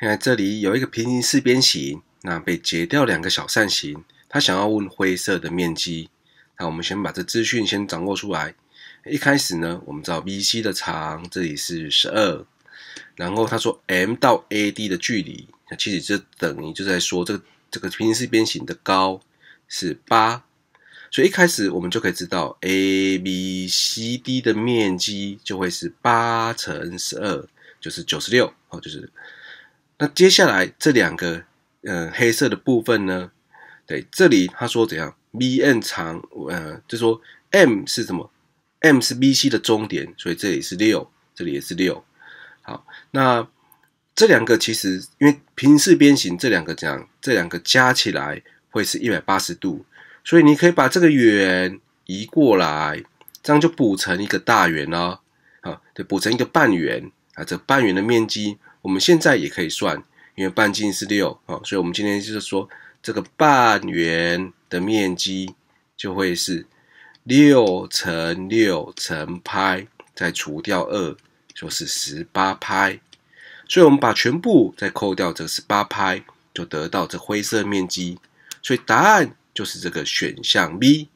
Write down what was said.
现在这里有一个平行四边形，那被截掉两个小扇形。他想要问灰色的面积。那我们先把这资讯先掌握出来。一开始呢，我们知道 BC 的长这里是十二，然后他说 M 到 AD 的距离，那其实就等于就在说这个这个平行四边形的高是八，所以一开始我们就可以知道 ABCD 的面积就会是八乘十二，就是九十六。哦，就是。那接下来这两个，嗯，黑色的部分呢？对，这里他说怎样？BN 长，呃，就说 M 是什么？M 是 BC 的中点，所以这里是六，这里也是六。好，那这两个其实因为平行四边形这两个样？这两个加起来会是180度，所以你可以把这个圆移过来，这样就补成一个大圆哦。好，对，补成一个半圆。啊，这半圆的面积我们现在也可以算，因为半径是六啊，所以我们今天就是说，这个半圆的面积就会是六乘六乘派，再除掉二，就是十八派。所以我们把全部再扣掉这十八派，就得到这灰色面积。所以答案就是这个选项 B。